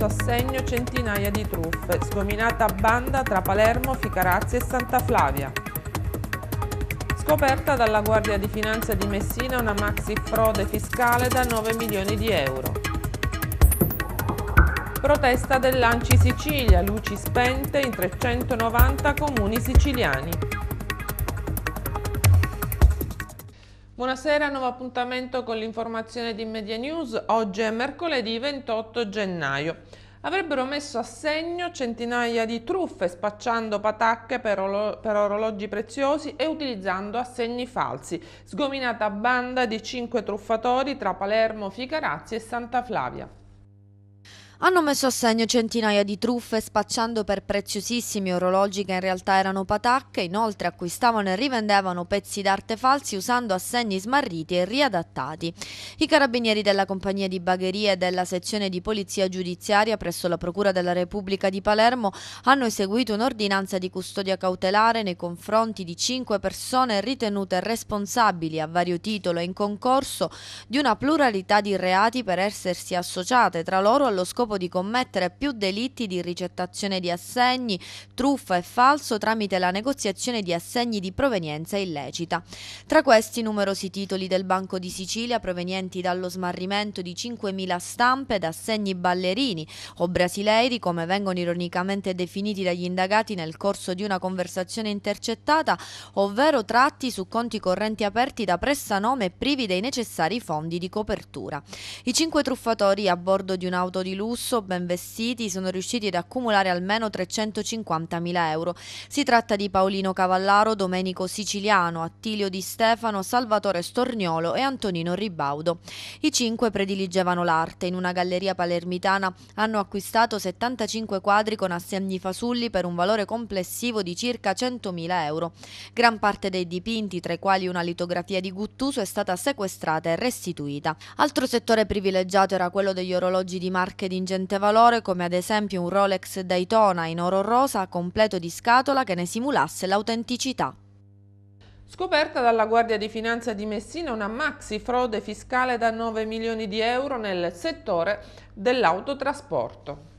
messo a segno centinaia di truffe, sgominata a banda tra Palermo, Ficarazzi e Santa Flavia. Scoperta dalla Guardia di Finanza di Messina una maxi frode fiscale da 9 milioni di euro. Protesta del Lanci Sicilia, luci spente in 390 comuni siciliani. Buonasera, nuovo appuntamento con l'informazione di Media News. Oggi è mercoledì 28 gennaio avrebbero messo a segno centinaia di truffe spacciando patacche per, oro per, orologi preziosi e utilizzando assegni falsi. Sgominata banda di cinque truffatori tra Palermo, Ficarazzi e Santa Flavia. Hanno messo a segno centinaia di truffe spacciando per preziosissimi orologi che in realtà erano patacche, inoltre acquistavano e rivendevano pezzi d'arte falsi usando assegni smarriti e riadattati. I carabinieri della compagnia di bagherie e della sezione di polizia giudiziaria presso la Procura della Repubblica di Palermo hanno eseguito un'ordinanza di custodia cautelare nei confronti di cinque persone ritenute responsabili a vario titolo e in concorso di una pluralità di reati per essersi associate tra loro allo scopo scopo di commettere più delitti di ricettazione di assegni, truffa e falso tramite la negoziazione di assegni di provenienza illecita. Tra questi numerosi titoli del Banco di Sicilia provenienti dallo smarrimento di 5.000 stampe da assegni ballerini o brasileiri come vengono ironicamente definiti dagli indagati nel corso di una conversazione intercettata, ovvero tratti su conti correnti aperti da pressanome privi dei necessari fondi di copertura. I cinque truffatori a bordo di un'auto di lusso lusso, ben vestiti, sono riusciti ad accumulare almeno 350.000 euro. Si tratta di Paolino Cavallaro, Domenico Siciliano, Attilio Di Stefano, Salvatore Storniolo e Antonino Ribaudo. I cinque prediligevano l'arte. In una galleria palermitana hanno acquistato 75 quadri con assegni fasulli per un valore complessivo di circa 100.000 euro. Gran parte dei dipinti, tra i quali una litografia di Guttuso, è stata sequestrata e restituita. Altro settore privilegiato era quello degli orologi di marche di d'ingente valore come ad esempio un Rolex Daytona in oro rosa completo di scatola che ne simulasse l'autenticità. Scoperta dalla Guardia di Finanza di Messina una maxi frode fiscale da 9 milioni di euro nel settore dell'autotrasporto.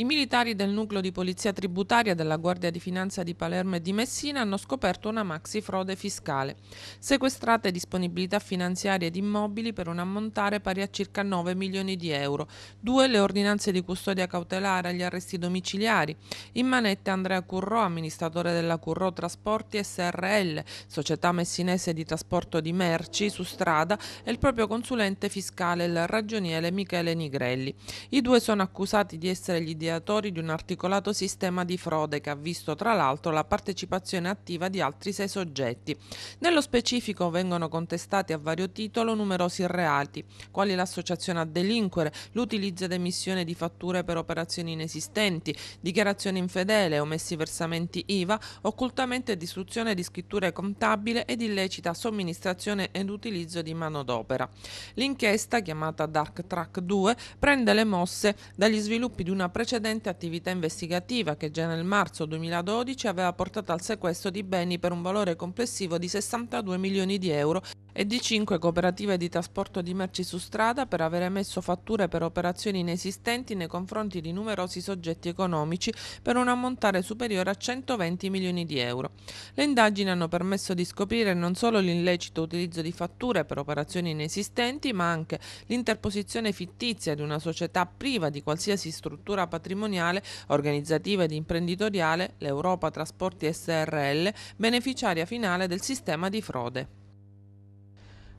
I militari del nucleo di polizia tributaria della Guardia di Finanza di Palermo e di Messina hanno scoperto una maxi frode fiscale. Sequestrate disponibilità finanziarie ed immobili per un ammontare pari a circa 9 milioni di euro. Due le ordinanze di custodia cautelare agli arresti domiciliari. In manette Andrea Curro, amministratore della Curro Trasporti SRL, società messinese di trasporto di merci su strada, e il proprio consulente fiscale, il ragioniere Michele Nigrelli. I due sono accusati di essere gli avviatori di un articolato sistema di frode che ha visto tra l'altro la partecipazione attiva di altri sei soggetti. Nello specifico vengono contestati a vario titolo numerosi reati, quali l'associazione a delinquere, l'utilizzo ed emissione di fatture per operazioni inesistenti, dichiarazione infedele, omessi versamenti IVA, occultamente distruzione di scritture contabile ed illecita somministrazione ed utilizzo di manodopera. L'inchiesta, chiamata Dark Track 2, prende le mosse dagli sviluppi di una precedente precedente attività investigativa che già nel marzo 2012 aveva portato al sequestro di beni per un valore complessivo di 62 milioni di euro e di 5 cooperative di trasporto di merci su strada per aver emesso fatture per operazioni inesistenti nei confronti di numerosi soggetti economici per un ammontare superiore a 120 milioni di euro. Le indagini hanno permesso di scoprire non solo l'illecito utilizzo di fatture per operazioni inesistenti, ma anche l'interposizione fittizia di una società priva di qualsiasi struttura patrimoniale, organizzativa ed imprenditoriale, l'Europa Trasporti SRL, beneficiaria finale del sistema di frode.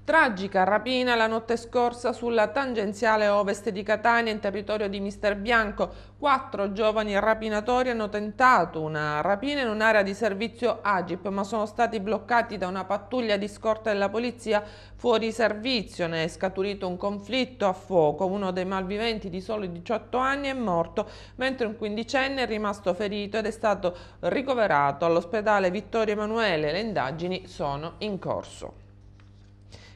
Tragica rapina la notte scorsa sulla tangenziale ovest di Catania in territorio di Mister Bianco. Quattro giovani rapinatori hanno tentato una rapina in un'area di servizio Agip ma sono stati bloccati da una pattuglia di scorta della polizia fuori servizio. Ne è scaturito un conflitto a fuoco. Uno dei malviventi di soli 18 anni è morto mentre un quindicenne è rimasto ferito ed è stato ricoverato all'ospedale Vittorio Emanuele. Le indagini sono in corso.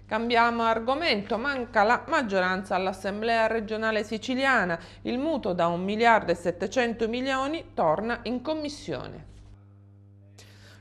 Cambiamo argomento, manca la maggioranza all'Assemblea regionale siciliana, il mutuo da 1 miliardo e 700 milioni torna in commissione.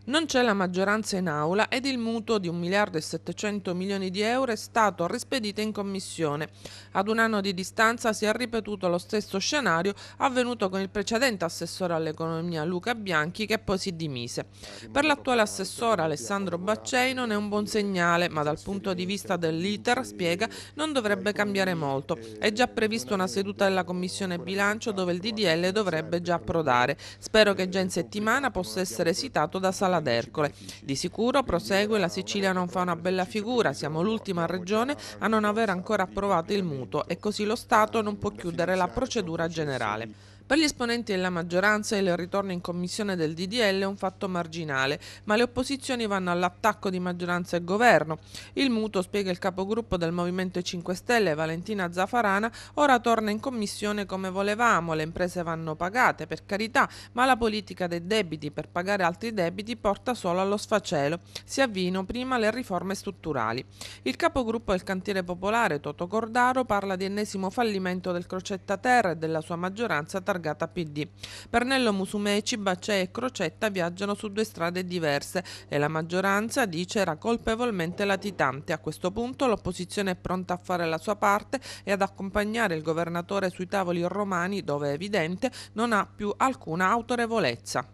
Non c'è la maggioranza in aula ed il mutuo di 1 miliardo e 700 milioni di euro è stato rispedito in commissione. Ad un anno di distanza si è ripetuto lo stesso scenario avvenuto con il precedente assessore all'economia Luca Bianchi che poi si dimise. Per l'attuale assessore Alessandro Baccei non è un buon segnale, ma dal punto di vista dell'iter, spiega, non dovrebbe cambiare molto. È già previsto una seduta della commissione bilancio dove il DDL dovrebbe già approdare. Spero che già in settimana possa essere esitato da Salvatore. Sala d'Ercole. Di sicuro, prosegue, la Sicilia non fa una bella figura, siamo l'ultima regione a non aver ancora approvato il mutuo e così lo Stato non può chiudere la procedura generale. Per gli esponenti della maggioranza il ritorno in commissione del DDL è un fatto marginale, ma le opposizioni vanno all'attacco di maggioranza e governo. Il mutuo, spiega il capogruppo del Movimento 5 Stelle, Valentina Zafarana, ora torna in commissione come volevamo, le imprese vanno pagate, per carità, ma la politica dei debiti per pagare altri debiti porta solo allo sfacelo. Si avvino prima le riforme strutturali. Il capogruppo del Cantiere Popolare, Toto Cordaro, parla di ennesimo fallimento del Crocetta Terra e della sua maggioranza tartana targata PD. Pernello, Musumeci, Bacè e Crocetta viaggiano su due strade diverse e la maggioranza dice era colpevolmente latitante. A questo punto l'opposizione è pronta a fare la sua parte e ad accompagnare il governatore sui tavoli romani dove è evidente non ha più alcuna autorevolezza.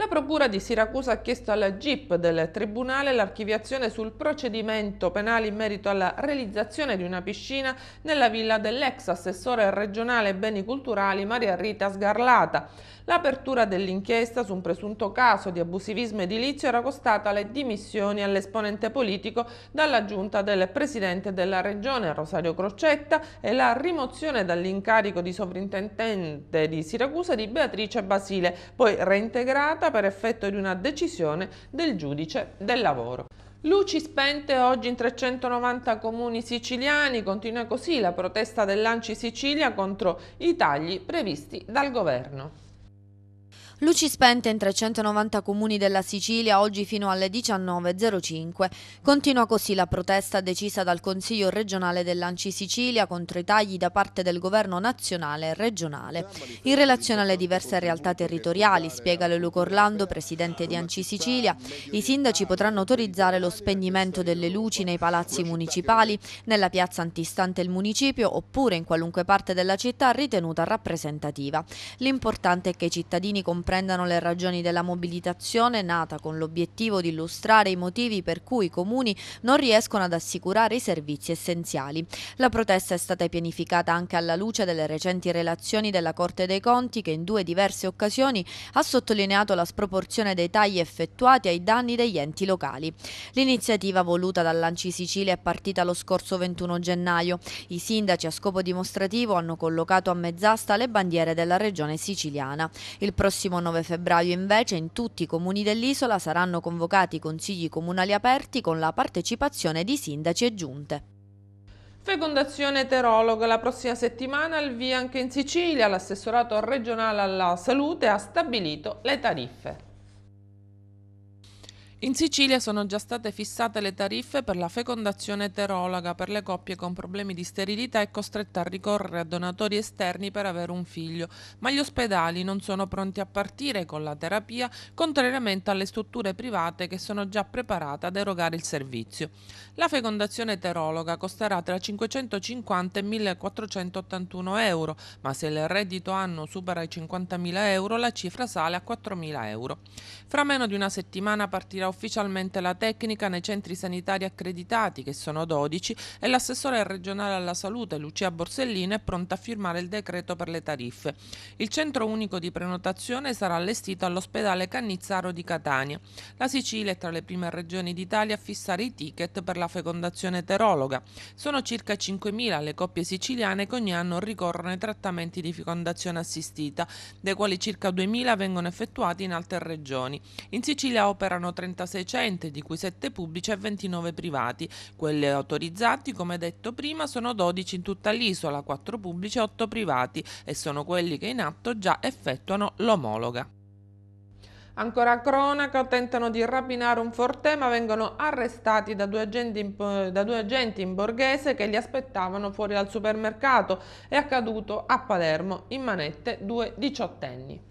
La Procura di Siracusa ha chiesto alla GIP del Tribunale l'archiviazione sul procedimento penale in merito alla realizzazione di una piscina nella villa dell'ex assessore regionale beni culturali Maria Rita Sgarlata. L'apertura dell'inchiesta su un presunto caso di abusivismo edilizio era costata le dimissioni all'esponente politico dalla giunta del presidente della regione Rosario Crocetta e la rimozione dall'incarico di sovrintendente di Siracusa di Beatrice Basile, poi reintegrata per effetto di una decisione del giudice del lavoro. Luci spente oggi in 390 comuni siciliani, continua così la protesta dell'Anci Sicilia contro i tagli previsti dal governo. Luci spente in 390 comuni della Sicilia oggi fino alle 19.05. Continua così la protesta decisa dal Consiglio regionale dell'Anci Sicilia contro i tagli da parte del governo nazionale e regionale. In relazione alle diverse realtà territoriali, spiega Leluco Orlando, presidente di Anci Sicilia, i sindaci potranno autorizzare lo spegnimento delle luci nei palazzi municipali, nella piazza antistante il municipio oppure in qualunque parte della città ritenuta rappresentativa. L'importante è che i cittadini comprendano comprendano le ragioni della mobilitazione nata con l'obiettivo di illustrare i motivi per cui i comuni non riescono ad assicurare i servizi essenziali. La protesta è stata pianificata anche alla luce delle recenti relazioni della Corte dei Conti che in due diverse occasioni ha sottolineato la sproporzione dei tagli effettuati ai danni degli enti locali. L'iniziativa voluta dall'Anci Sicilia è partita lo scorso 21 gennaio. I sindaci a scopo dimostrativo hanno collocato a mezz'asta le bandiere della regione siciliana. Il prossimo 9 febbraio invece in tutti i comuni dell'isola saranno convocati consigli comunali aperti con la partecipazione di sindaci e giunte. Fecondazione eterologa. La prossima settimana al via anche in Sicilia l'assessorato regionale alla salute ha stabilito le tariffe. In Sicilia sono già state fissate le tariffe per la fecondazione eterologa per le coppie con problemi di sterilità e costrette a ricorrere a donatori esterni per avere un figlio, ma gli ospedali non sono pronti a partire con la terapia, contrariamente alle strutture private che sono già preparate ad erogare il servizio. La fecondazione eterologa costerà tra 550 e 1481 euro, ma se il reddito anno supera i 50.000 euro la cifra sale a 4.000 euro. Fra meno di una settimana partirà ufficialmente la tecnica nei centri sanitari accreditati, che sono 12, e l'assessore regionale alla salute Lucia Borsellino è pronta a firmare il decreto per le tariffe. Il centro unico di prenotazione sarà allestito all'ospedale Cannizzaro di Catania. La Sicilia è tra le prime regioni d'Italia a fissare i ticket per la fecondazione eterologa. Sono circa 5.000 le coppie siciliane che ogni anno ricorrono ai trattamenti di fecondazione assistita, dei quali circa 2.000 vengono effettuati in altre regioni. In Sicilia operano 30 36 centri, di cui 7 pubblici e 29 privati. Quelli autorizzati, come detto prima, sono 12 in tutta l'isola, 4 pubblici e 8 privati e sono quelli che in atto già effettuano l'omologa. Ancora cronaca, tentano di rapinare un forte ma vengono arrestati da due, in, da due, agenti in, borghese che li aspettavano fuori dal supermercato. È accaduto a Palermo, in manette due diciottenni.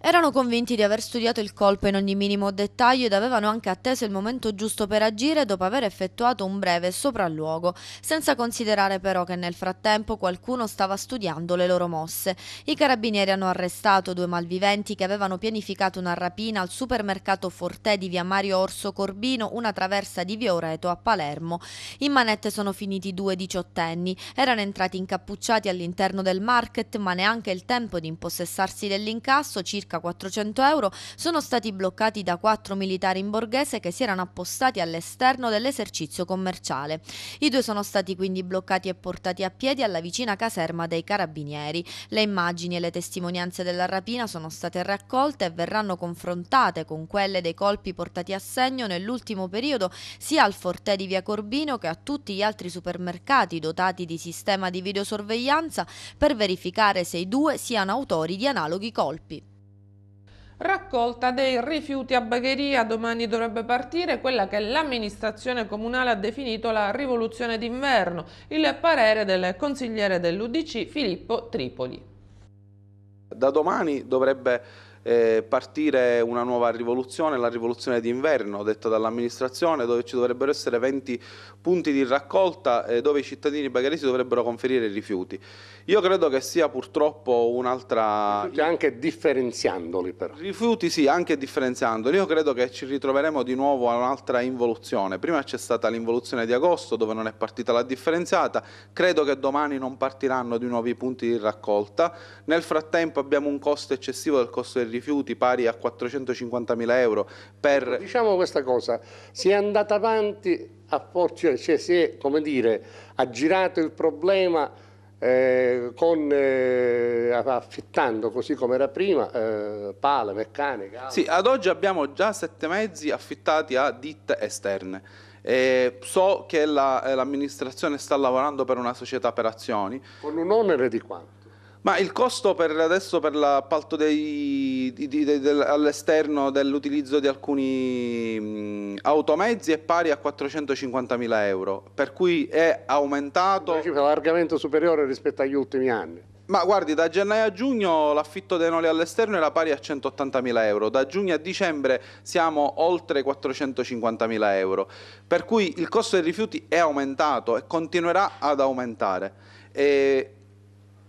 Erano convinti di aver studiato il colpo in ogni minimo dettaglio ed avevano anche atteso il momento giusto per agire dopo aver effettuato un breve sopralluogo, senza considerare però che nel frattempo qualcuno stava studiando le loro mosse. I carabinieri hanno arrestato due malviventi che avevano pianificato una rapina al supermercato Fortè di via Mario Orso Corbino, una traversa di via Oreto a Palermo. In manette sono finiti due diciottenni, erano entrati incappucciati all'interno del market ma neanche il tempo di impossessarsi dell'incasso circa circa 400 euro, sono stati bloccati da quattro militari in borghese che si erano appostati all'esterno dell'esercizio commerciale. I due sono stati quindi bloccati e portati a piedi alla vicina caserma dei carabinieri. Le immagini e le testimonianze della rapina sono state raccolte e verranno confrontate con quelle dei colpi portati a segno nell'ultimo periodo sia al fortè di via Corbino che a tutti gli altri supermercati dotati di sistema di videosorveglianza per verificare se i due siano autori di analoghi colpi. Raccolta dei rifiuti a Bagheria, domani dovrebbe partire quella che l'amministrazione comunale ha definito la rivoluzione d'inverno, il parere del consigliere dell'Udc Filippo Tripoli. Da domani dovrebbe eh, partire una nuova rivoluzione, la rivoluzione d'inverno, detta dall'amministrazione, dove ci dovrebbero essere 20 punti di raccolta eh, dove i cittadini bagheresi dovrebbero conferire i rifiuti. Io credo che sia purtroppo un'altra... Rifiuti anche differenziandoli però. Rifiuti sì, anche differenziandoli. Io credo che ci ritroveremo di nuovo a un'altra involuzione. Prima c'è stata l'involuzione di agosto dove non è partita la differenziata, credo che domani non partiranno di nuovi punti di raccolta. Nel frattempo abbiamo un costo eccessivo del costo del rifiuto rifiuti pari a 450 mila euro per... Ecco, diciamo questa cosa, si è andata avanti a forza, cioè si è, come dire, aggirato il problema eh, con, eh, affittando così come era prima eh, pale, meccanica. Sì, ad oggi abbiamo già sette mezzi affittati a ditte esterne. Eh, so che eh, l'amministrazione la, sta lavorando per una società per azioni. Con un onere di quanto? Ma il costo per adesso per l'appalto dei, di, di, de, de, all'esterno dell'utilizzo di alcuni mh, mm, automezzi è pari a 450.000 euro, per cui è aumentato... Una cifra largamente superiore rispetto agli ultimi anni. Ma guardi, da gennaio a giugno l'affitto dei noli all'esterno era pari a 180.000 euro, da giugno a dicembre siamo oltre 450.000 euro, per cui il costo dei rifiuti è aumentato e continuerà ad aumentare. E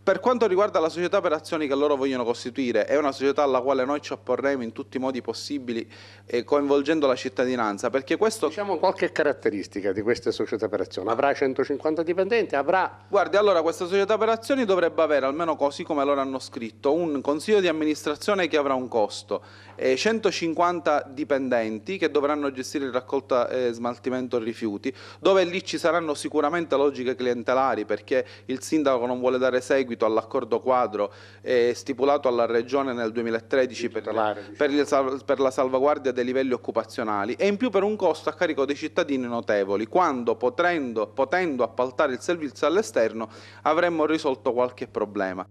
per quanto riguarda la società per azioni che loro vogliono costituire, è una società alla quale noi ci opporremo in tutti i modi possibili, eh, coinvolgendo la cittadinanza, perché questo... Diciamo qualche caratteristica di queste società per azioni, avrà 150 dipendenti, avrà... Guardi, allora questa società per azioni dovrebbe avere, almeno così come loro hanno scritto, un consiglio di amministrazione che avrà un costo, eh, 150 dipendenti che dovranno gestire il raccolta e eh, smaltimento rifiuti, dove lì ci saranno sicuramente logiche clientelari, perché il sindaco non vuole dare seguito merito all'accordo quadro eh, stipulato alla Regione nel 2013 per la, per, il, per la, salvaguardia dei livelli occupazionali e in più per un costo a carico dei cittadini notevoli, quando potrendo, potendo appaltare il servizio all'esterno avremmo risolto qualche problema.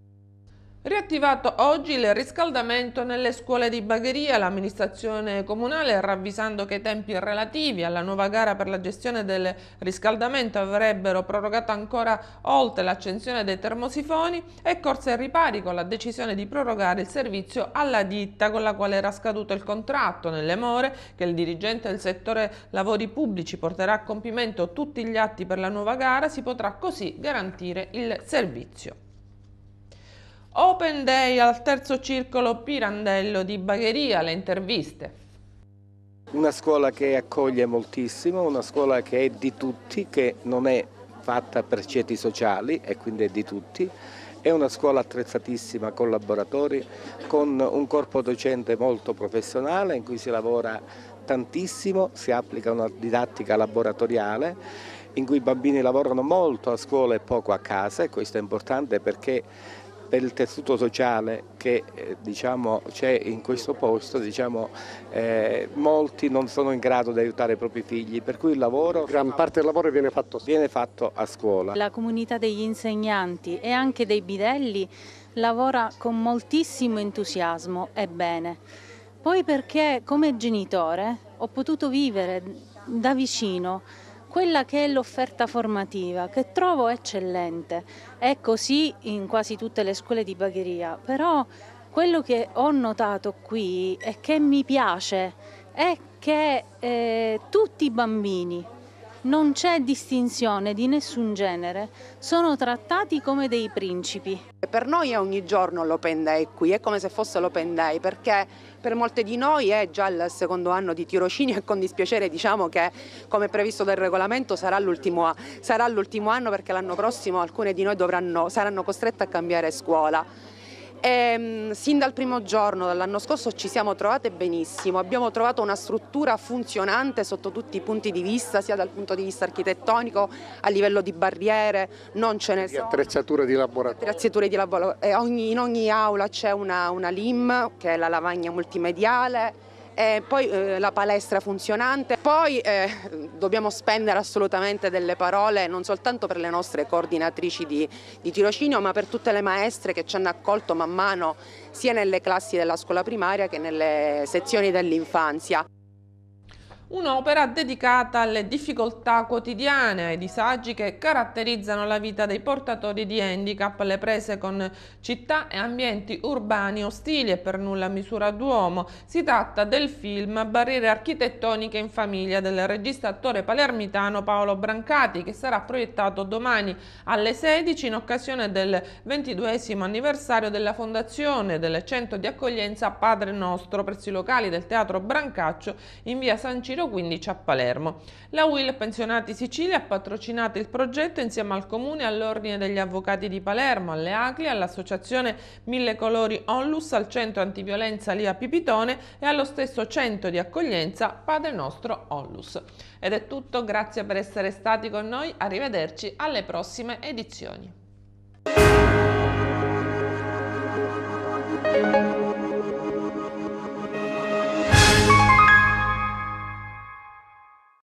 Riattivato oggi il riscaldamento nelle scuole di Bagheria, l'amministrazione comunale ravvisando che i tempi relativi alla nuova gara per la gestione del riscaldamento avrebbero prorogato ancora oltre l'accensione dei termosifoni è corsa ai ripari con la decisione di prorogare il servizio alla ditta con la quale era scaduto il contratto nelle more che il dirigente del settore lavori pubblici porterà a compimento tutti gli atti per la nuova gara si potrà così garantire il servizio. Open Day al terzo circolo Pirandello di Bagheria, le interviste. Una scuola che accoglie moltissimo, una scuola che è di tutti, che non è fatta per ceti sociali e quindi è di tutti, è una scuola attrezzatissima con laboratori, con un corpo docente molto professionale in cui si lavora tantissimo, si applica una didattica laboratoriale in cui i bambini lavorano molto a scuola e poco a casa e questo è importante perché per il tessuto sociale che eh, diciamo, c'è in questo posto, diciamo, eh, molti non sono in grado di aiutare i propri figli, per cui il lavoro... Gran parte del lavoro viene fatto, viene fatto a scuola. La comunità degli insegnanti e anche dei bidelli lavora con moltissimo entusiasmo e bene. Poi perché come genitore ho potuto vivere da vicino quella che è l'offerta formativa, che trovo eccellente. È così in quasi tutte le scuole di bagheria, però quello che ho notato qui e che mi piace è che eh, tutti i bambini, non c'è distinzione di nessun genere, sono trattati come dei principi. Per noi è ogni giorno l'open day qui, è come se fosse l'open day perché per molte di noi è già il secondo anno di tirocinio e con dispiacere diciamo che come previsto dal regolamento sarà l'ultimo, sarà l'ultimo anno perché l'anno prossimo alcune di noi dovranno, saranno costrette a cambiare scuola. E, ehm, sin dal primo giorno dell'anno scorso ci siamo trovate benissimo, abbiamo trovato una struttura funzionante sotto tutti i punti di vista, sia dal punto di vista architettonico, a livello di barriere, non ce ne di sono. attrezzature di laboratorio. Attrezzature di laboratorio. Eh, ogni, in ogni aula c'è una, una LIM, che è la lavagna multimediale, eh, poi eh, la palestra funzionante, poi eh, dobbiamo spendere assolutamente delle parole non soltanto per le nostre coordinatrici di, di tirocinio ma per tutte le maestre che ci hanno accolto man mano sia nelle classi della scuola primaria che nelle sezioni dell'infanzia un'opera dedicata alle difficoltà quotidiane, ai disagi che caratterizzano la vita dei portatori di handicap, le prese con città e ambienti urbani ostili e per nulla misura d'uomo. Si tratta del film Barriere architettoniche in famiglia del regista attore palermitano Paolo Brancati che sarà proiettato domani alle 16 in occasione del 22 anniversario della fondazione del centro di accoglienza Padre Nostro presso i locali del Teatro Brancaccio in via San Circolo Giro 15 a Palermo. La Will Pensionati Sicilia ha patrocinato il progetto insieme al Comune, all'Ordine degli Avvocati di Palermo, alle ACLI, all'Associazione Mille Colori Onlus, al Centro Antiviolenza Lia Pipitone e allo stesso Centro di Accoglienza Padre Nostro Onlus. Ed è tutto, grazie per essere stati con noi, arrivederci alle prossime edizioni.